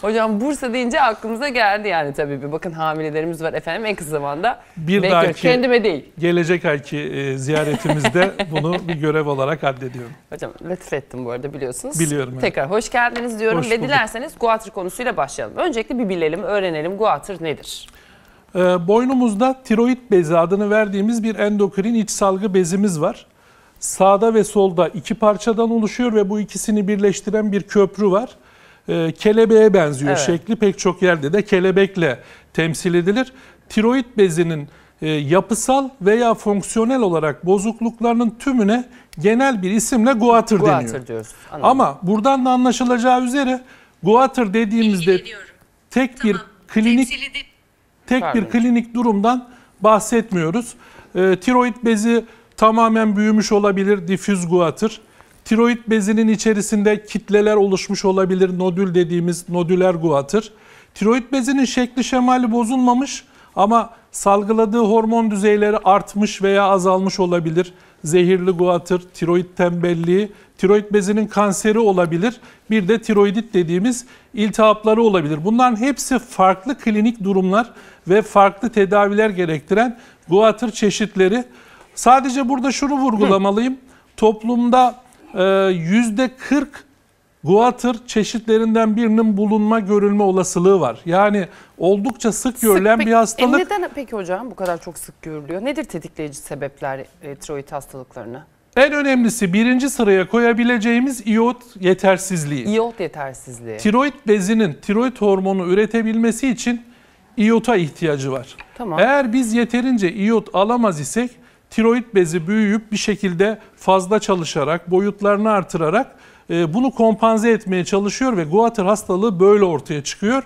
Hocam Bursa deyince aklımıza geldi yani tabii bir bakın hamilelerimiz var efendim en kısa zamanda. Bir dahaki kendime değil. Gelecek ayki e, ziyaretimizde bunu bir görev olarak hallediyorum. Hocam lütfettim bu arada biliyorsunuz. Biliyorum. Evet. Tekrar hoş geldiniz diyorum hoş ve dilerseniz guatr konusuyla başlayalım. Öncelikle bir bilelim, öğrenelim guatr nedir? E, boynumuzda tiroid bezi adını verdiğimiz bir endokrin iç salgı bezimiz var. Sağda ve solda iki parçadan oluşuyor ve bu ikisini birleştiren bir köprü var e, kelebeğe benziyor evet. şekli pek çok yerde de kelebekle temsil edilir. Tiroid bezinin e, yapısal veya fonksiyonel olarak bozukluklarının tümüne genel bir isimle guatr, guatr deniyor. Diyoruz, anladım. Ama buradan da anlaşılacağı üzere guatr dediğimizde tek tamam. bir klinik tek Pardon. bir klinik durumdan bahsetmiyoruz. E, tiroid bezi tamamen büyümüş olabilir difüz guatr. Tiroid bezinin içerisinde kitleler oluşmuş olabilir. Nodül dediğimiz nodüler guatır. Tiroid bezinin şekli şemali bozulmamış ama salgıladığı hormon düzeyleri artmış veya azalmış olabilir. Zehirli guatır, tiroid tembelliği, tiroid bezinin kanseri olabilir. Bir de tiroidit dediğimiz iltihapları olabilir. Bunların hepsi farklı klinik durumlar ve farklı tedaviler gerektiren guatır çeşitleri. Sadece burada şunu vurgulamalıyım. Hı. Toplumda 40 ee, guatr çeşitlerinden birinin bulunma görülme olasılığı var. Yani oldukça sık görülen sık, bir hastalık. E neden peki hocam bu kadar çok sık görülüyor? Nedir tetikleyici sebepler e, tiroid hastalıklarını? En önemlisi birinci sıraya koyabileceğimiz iot yetersizliği. İot yetersizliği. Tiroid bezinin tiroid hormonu üretebilmesi için iota ihtiyacı var. Tamam. Eğer biz yeterince iot alamaz isek tiroid bezi büyüyüp bir şekilde fazla çalışarak, boyutlarını artırarak e, bunu kompanze etmeye çalışıyor ve Guatter hastalığı böyle ortaya çıkıyor.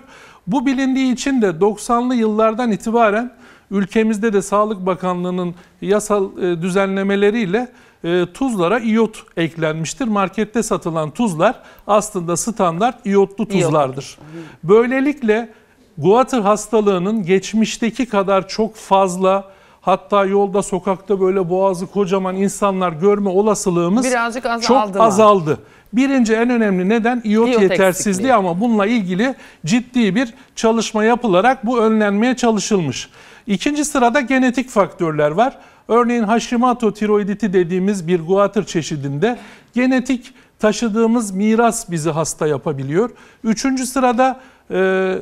Bu bilindiği için de 90'lı yıllardan itibaren ülkemizde de Sağlık Bakanlığı'nın yasal e, düzenlemeleriyle e, tuzlara iot eklenmiştir. Markette satılan tuzlar aslında standart iotlu tuzlardır. Böylelikle Guatter hastalığının geçmişteki kadar çok fazla Hatta yolda sokakta böyle boğazı kocaman insanlar görme olasılığımız Birazcık azaldı çok mı? azaldı. Birinci en önemli neden iot Diyot yetersizliği ama bununla ilgili ciddi bir çalışma yapılarak bu önlenmeye çalışılmış. İkinci sırada genetik faktörler var. Örneğin Hashimoto tiroiditi dediğimiz bir guatr çeşidinde genetik taşıdığımız miras bizi hasta yapabiliyor. Üçüncü sırada e,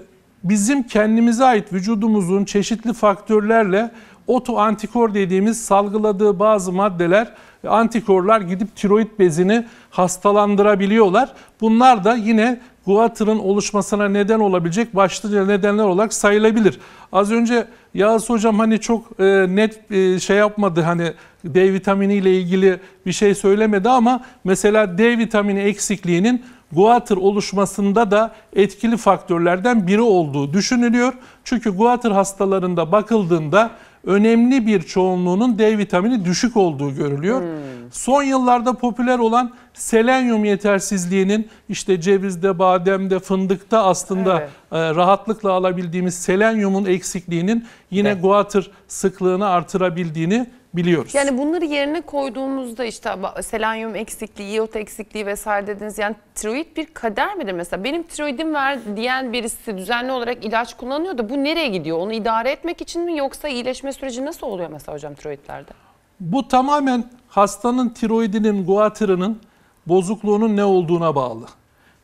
bizim kendimize ait vücudumuzun çeşitli faktörlerle antikor dediğimiz salgıladığı bazı maddeler antikorlar gidip tiroid bezini hastalandırabiliyorlar. Bunlar da yine guatrın oluşmasına neden olabilecek başlıca nedenler olarak sayılabilir. Az önce Yağız Hocam hani çok e, net e, şey yapmadı hani D vitamini ile ilgili bir şey söylemedi ama mesela D vitamini eksikliğinin guatr oluşmasında da etkili faktörlerden biri olduğu düşünülüyor. Çünkü guatr hastalarında bakıldığında önemli bir çoğunluğunun D vitamini düşük olduğu görülüyor. Hmm. Son yıllarda popüler olan selenyum yetersizliğinin işte cevizde, bademde, fındıkta aslında evet. E, rahatlıkla alabildiğimiz selenyumun eksikliğinin yine evet. guatr sıklığını artırabildiğini biliyoruz. Yani bunları yerine koyduğumuzda işte selanyum eksikliği, iot eksikliği vesaire dediniz. Yani tiroid bir kader midir mesela? Benim tiroidim var diyen birisi düzenli olarak ilaç kullanıyor da bu nereye gidiyor? Onu idare etmek için mi yoksa iyileşme süreci nasıl oluyor mesela hocam tiroidlerde? Bu tamamen hastanın tiroidinin, guatırının bozukluğunun ne olduğuna bağlı.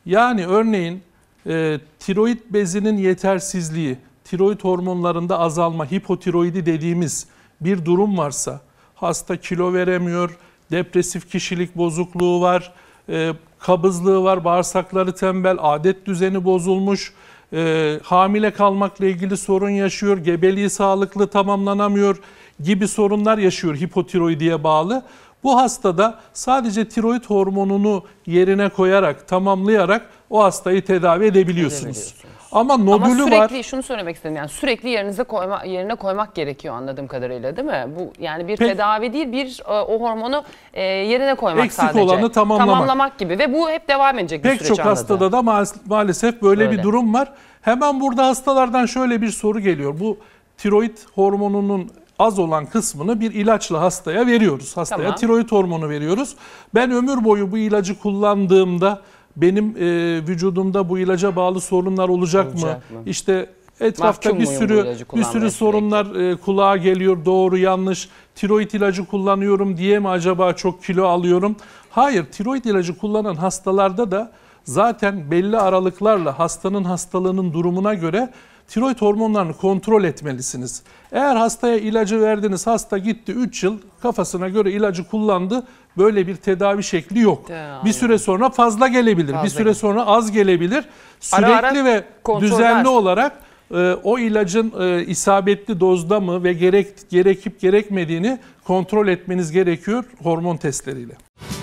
Yani örneğin e, tiroid bezinin yetersizliği, tiroid hormonlarında azalma, hipotiroidi dediğimiz bir durum varsa, hasta kilo veremiyor, depresif kişilik bozukluğu var, e, kabızlığı var, bağırsakları tembel, adet düzeni bozulmuş, e, hamile kalmakla ilgili sorun yaşıyor, gebeliği sağlıklı tamamlanamıyor gibi sorunlar yaşıyor hipotiroidiye bağlı. Bu hastada sadece tiroid hormonunu yerine koyarak, tamamlayarak o hastayı tedavi edebiliyorsunuz. Ama nodülü var. Ama sürekli var. şunu söylemek istedim yani sürekli yerinize koyma, yerine koymak gerekiyor anladığım kadarıyla değil mi? Bu yani bir Peki. tedavi değil bir e, o hormonu e, yerine koymak Eksik sadece. Eksik olanı tamamlamak. Tamamlamak gibi ve bu hep devam edecek Pek bir süreç Pek çok hastada da maalesef böyle Öyle. bir durum var. Hemen burada hastalardan şöyle bir soru geliyor. Bu tiroid hormonunun az olan kısmını bir ilaçla hastaya veriyoruz. Hastaya tamam. tiroid hormonu veriyoruz. Ben ömür boyu bu ilacı kullandığımda benim e, vücudumda bu ilaca bağlı sorunlar olacak, olacak mı? mı? İşte etrafta Mahkum bir sürü bir sürü sorunlar e, kulağa geliyor. Doğru yanlış. Tiroid ilacı kullanıyorum diye mi acaba çok kilo alıyorum? Hayır, tiroid ilacı kullanan hastalarda da zaten belli aralıklarla hastanın hastalığının durumuna göre tiroid hormonlarını kontrol etmelisiniz. Eğer hastaya ilacı verdiniz, hasta gitti 3 yıl kafasına göre ilacı kullandı. Böyle bir tedavi şekli yok. Ya, bir süre sonra fazla gelebilir, fazla bir süre gelir. sonra az gelebilir. Sürekli ara ara ve kontroller. düzenli olarak e, o ilacın e, isabetli dozda mı ve gerek gerekip gerekmediğini kontrol etmeniz gerekiyor hormon testleriyle.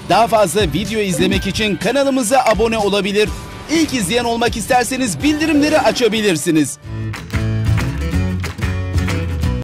Daha fazla video izlemek için kanalımıza abone olabilir. İlk izleyen olmak isterseniz bildirimleri açabilirsiniz.